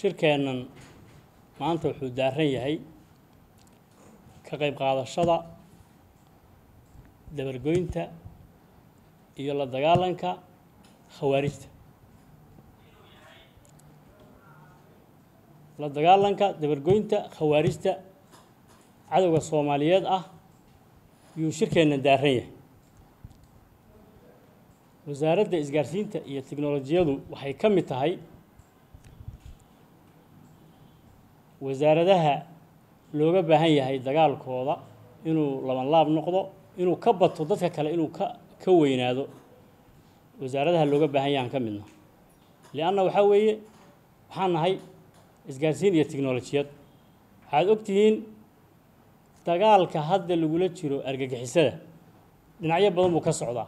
shirkeennan maanta wuxuu daaran yahay ka qayb qaadashada dabargoynta iyo la dagaalanka khawaarijta la dagaalanka dabargoynta khawaarijta cadowga soomaaliyeed ah yuu shirkeennan daaran yahay wasaaradda isgaarsiinta iyo tiknolojiyadu waxay ka mid tahay wasaaradaha looga baahan yahay dagaalkooda inuu labanlaab noqdo inuu ka bato dadka kale inuu ka ka weynaado wasaaradaha looga baahan yahaan ka midna lianna waxaa weeye waxaan nahay isgaarsiin iyo tiknolojiyad waxaad og tihiin dagaalka hadda lagula jiro argagixisada dhinacyo badan buu ka socdaa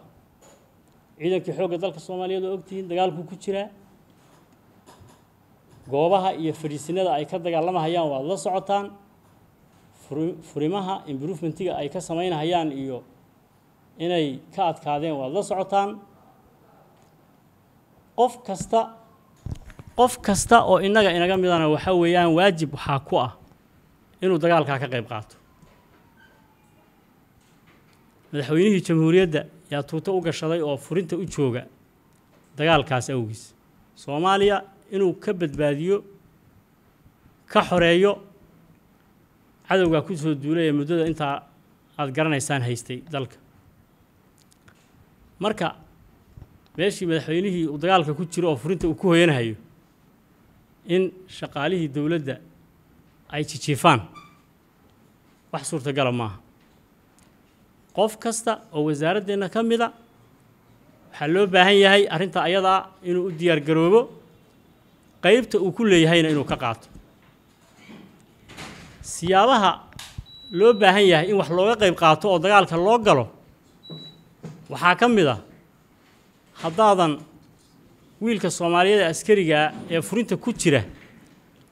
ciidankii xoogga dalka soomaaliyeed oo ogtihiin dagaalkuu ku jiraa goobaha iyo fariisinada ay ka dagaalamahayaan waad la socotaan furimaha improvementiga ay ka samaynahayaan iyo inay ka adkaadeen waad la socotaan qof kasta qof kasta oo innaga inaga midana waxa weeyaan waajib waxaa ku ah inuu dagaalkaa ka qayb qaato madaxweynihii jamhuuriyadda yaa tuuto u gashaday oo furinta u jooga dagaalkaas awgiis soomaaliya inuu ka badbaadiyo ka xoreeyo cadowgaa ku soo duulaya muddada intaa aada garanaysaan haystay dalka marka meeshii madaxweynihii uu dagaalka ku jiro oo furinta uu ku hoyanhayo in shaqaalihii dowladda ay jijiifaan wax suurtagala maaha qof kasta oo wasaaraddeenna ka mida waxaa loo baahan yahay arrinta ayadaa inuu u diyaar garoobo qaybta uu ku leeyahayna inuu ka qaato siyaabaha loo baahan yahay in wax looga qayb qaato oo dagaalka loo galo waxaa ka mid a ah haddaadan wiilka soomaaliyada askariga ah ee furinta ku jira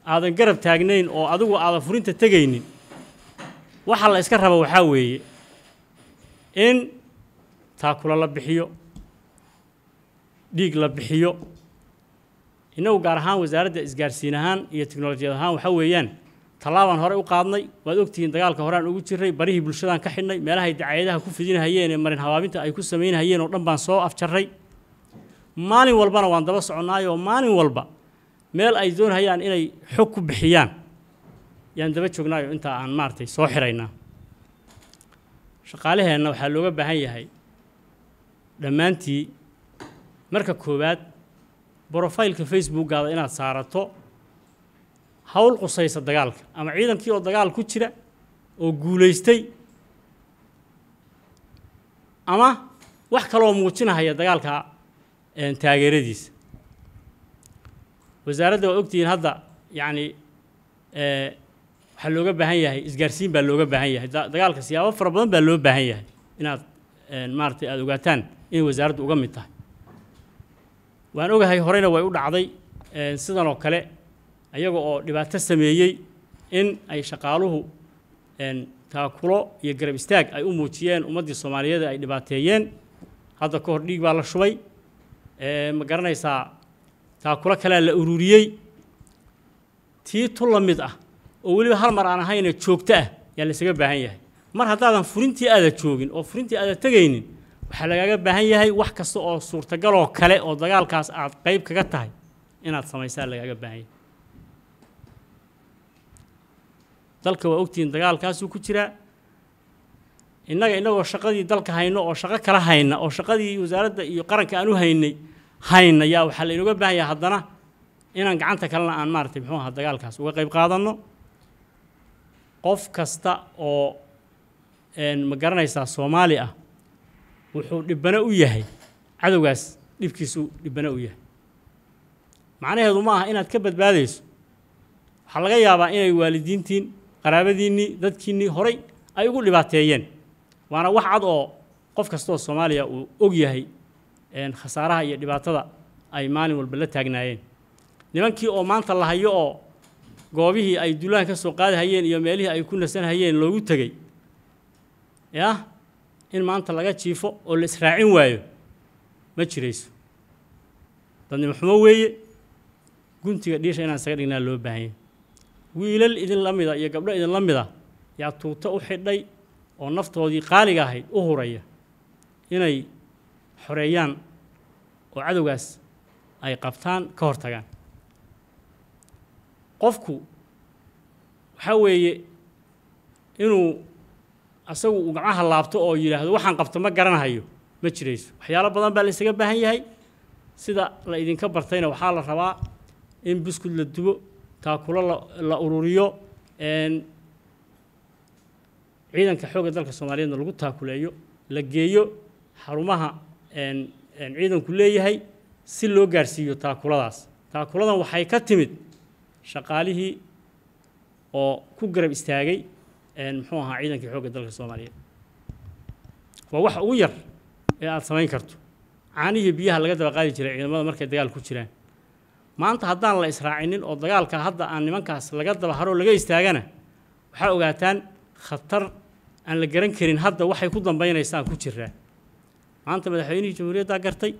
aadan garab taagnayn oo adigu aadan furinta tegaynin waxa la iska raba waxaa weeye in taakula la bixiyo dhiig la bixiyo inagu gaar ahaan wasaaradda isgaarsiin ahaan iyo teknolojiyad ahaan waxa weeyaan tallaabaan horey u qaadnay waad ogtihiin dagaalka hore ugu jirray barihii bulshadaan ka xidhnay meelahay dacayadaha ku fidinahayeen ee marin habaabinta ay ku samaynahayeen oo dhan baan soo afjarray maalin walbana waan daba soconnaayoo maalin walba meel ay doonhayaan inay xog ku bixiyaan yaan daba joognaayo intaa aan maaratay soo xiraynaa shaqaaleheenna waxaa looga baahan yahay dhammaantii marka koowaad brofaylka facebookaada inaad saarato hawl qusaysa dagaalka ama ciidankii oo dagaal ku jira oo guulaystay ama wax kaloo muujinahaya dagaalka taageeradiisa wasaaradda waa ogtihiin hadda yacni waxaa looga baahan yahay isgaarsiin baa looga baahan yahay dagaalka siyaabo fara badan baa loo baahan yahay inaad maaratay aada ogaataan inay wasaaraddu uga mid tahay waan ogahay horeyna way u dhacday sidan oo kale ayaga oo dhibaato sameeyey in ay shaqaaluhu taakulo iyo garab istaag ay u muujiyeen ummaddii soomaaliyeed ay dhibaateeyeen hadda ka hor dhiig baa la shubay ma garanaysaa taakulo kalea la ururiyey tii tu la mid ah oo weliba hal mar aan ahayne joogto ah yaa la isaga baahan yahay mar haddaadan furintii aada joogin oo furintii aada tegaynin waxaa lagaaga baahan yahay wax kasta oo suurtagaloo kale oo dagaalkaas aad qeyb kaga tahay inaad samaysaa lagaaga baahan yahay dalka waa ogtihiin dagaalkaasuu ku jiraa innaga innagoo shaqadii dalka hayno oo shaqo kala hayna oo shaqadii wasaaradda iyo qaranka aan u haynay hayna yaa waxaa laynooga baahan yahay haddana inaan gacanta kalena aan maaratay muxuu aha dagaalkaas uga qayb qaadanno qof kasta oo ma garanaysaa soomaali ah wuxuu dhibano u yahay cadowgaas dhibkiisu dhibbana u yahay macnaheedu ma aha inaad ka badbaadayso waxaa laga yaabaa inay waalidiintiin qaraabadiinnii dadkiinnii horay ay ugu dhibaateeyeen waana wax cad oo qof kastaoo soomaaliya uu og yahay khasaaraha iyo dhibaatada ay maalin walba la taagnaayeen nimankii oo maanta la hayo oo goobihii ay duulahan ka soo qaadahayeen iyo meelihii ay ku nasanhayeen loogu tegey yah in maanta laga jiifo oo la israacin waayo ma jirayso dadnimo xumo weeye guntiga dhiisha inaan isaga dhignaa loo baahanya wiilal idin idinla mida iyo gabdho idinla mida yaa tuuto u xidhay oo naftoodii qaaliga ahayd u huraya inay xoreeyaan oo cadowgaas ay qabtaan ka hor tagaan qofku waxa weeye inuu asagu uu gacaha laabto oo yidhaahdo waxaan qabto ma garanahayo ma jirayso waxyaalo badan baa laysaga baahan yahay sida la idinka bartayna waxaa la rabaa in buskud la dubo taakulo la la ururiyo ciidanka xooga dalka soomaaliyeedna lagu taakuleeyo la geeyo xarumaha ciidanku leeyahay si loo gaarsiiyo taakuladaas taakuladan waxay ka timid shaqaalihii oo ku garab istaagay muxuu ahaa ciidanka xoogga dalka soomaaliyeed waa wax ugu yar ee aad samayn karto caanihii biyaha laga daba qaadi jiray ciidamada markay dagaal ku jiraan maanta haddaan la israacinin oo dagaalka hadda aan nimankaas laga daba haroo laga istaagana waxaa ogaataan khatar aan la garan karin hadda waxay ku dambaynaysaan ku jiraa maanta madaxweynihii jamhuuriyaddaa gartay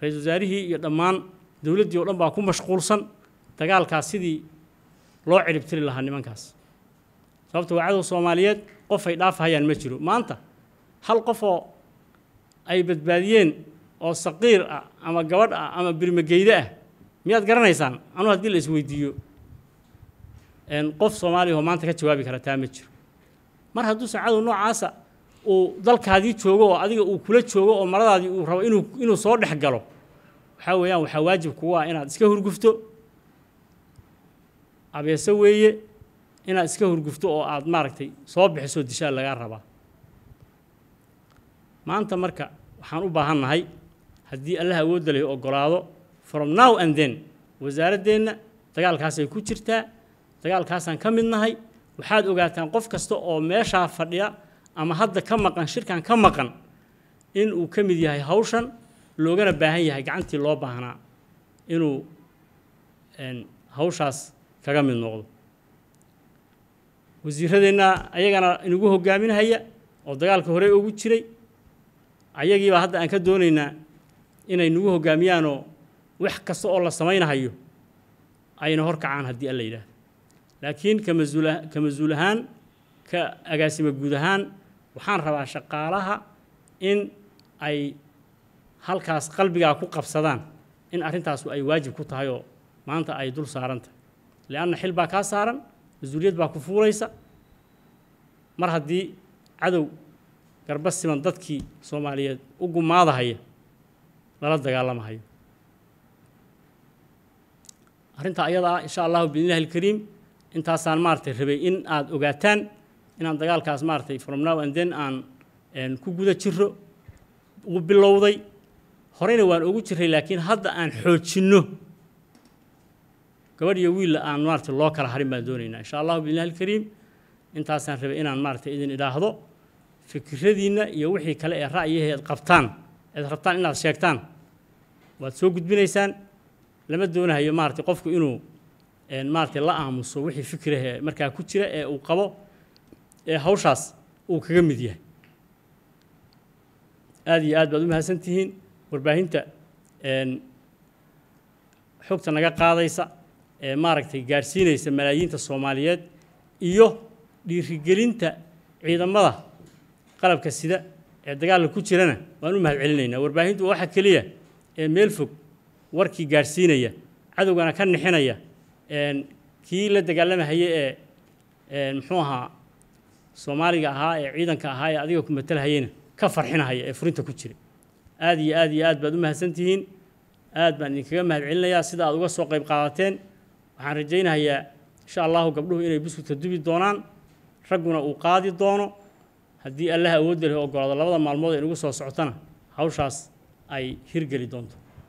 ra-iisul wasaarihii iyo dhammaan dowladdii oo dhan baa ku mashquulsan dagaalkaas sidii loo ciribtiri lahaa nimankaas sababta wacdow soomaaliyeed qof ay dhaafahayaan ma jiro maanta hal qofoo ay badbaadiyeen oo saqiir ah ama gabadh ah ama birmageyde ah miyaad garanaysaan anu haddii la isweydiiyo qof soomaaliyahoo maanta ka jawaabi kara taa ma jiro mar hadduu sacadow noocaasa uu dalkaadii joogo oo adiga uu kula joogo oo maradaadii uu rabo inuu inuu soo dhex galo waxaa weeyaan waxaa waajib kugu ah inaad iska hurgufto abeese weeye inaad iska hurgufto oo aad maaragtay soo bixiso dishaa lagaa rabaa maanta marka waxaan u baahannahay haddii allah awoodda lay ogolaado from now and then wasaaraddeenna dagaalkaasay ku jirtaa dagaalkaasaan ka mid nahay waxaad ogaataan qof kasta oo meeshaa fadhiya ama hadda ka maqan shirkan ka maqan in uu ka mid yahay hawshan loogana baahan yahay gacantii loo baahnaa inuu hawshaas kaga mid noqdo wasiiradeenna ayagana inagu hogaaminhaya oo dagaalka hore ugu jiray ayagiibaa hadda aan ka doonaynaa inay nagu hogaamiyaanoo wax kasta oo la samaynahayo ayna horkacaan haddii alla yidhaahdo laakiin ka mas-uul ahaan ka agaasima guud ahaan waxaan rabaa shaqaalaha in ay halkaas qalbigaa ku qabsadaan in arrintaasu ay waajib ku tahay oo maanta ay dul saaran tahay leanna xil baa kaa saaran mas-uuliyad baa ku fuulaysa mar haddii cadow garba siman dadkii soomaaliyeed u gumaadahaya lala dagaalamahayo arrintaa ayada ah insha allahu biidnillahi alkariim intaasaan maaratay rabay in aada ogaataan inaan dagaalkaas maaratay from now and then aan ku guda jiro uu bilowday horeyna waan ogu jiray laakiin hadda aan xoojinno gabadh iyo wiilla aan maarata loo kala harin baan doonaynaa insha allahu bilah alkariim intaasaan rabay inaan maarata idin idhaahdo fikradiinna iyo wixii kale ee ra'yihii ad qabtaan ad rabtaan inaad sheegtaan waad soo gudbinaysaan lama doonahayo maarata qofku inuu maarata la aamuso wixii fikrah markaa ku jira ee uu qabo ee hawshaas uu kaga mid yahay aad iyo aad baad u mahadsantihiin warbaahinta xogta naga qaadaysa ee maaragtay gaadhsiinaysa malaayiinta soomaaliyeed iyo dhiirigelinta ciidamada qalabka sida ee dagaalka ku jirana waan u mahad warbaahintu waa waxa keliya ee meel fog warkii gaadhsiinaya cadowgana ka nixinaya kii la dagaalamahaya ee muxuu ahaa soomaaliga ahaa ee ciidanka ahaa ee adiga ku matalhayana ka farxinahaya ee furinta ku jira aad iyo aad iyo aad baad u mahadsantihiin aad baan idinkaga mahadcelinayaa sida aad uga soo qayb qaadateen waxaan rajaynayaa insha allahu gabdhuhu inay buskudka dubi doonaan ragguna uu qaadi doono haddii allaha awoodda leh ogolaado labada maalmood ee inugu soo socotana hawshaas ay hirgeli doonto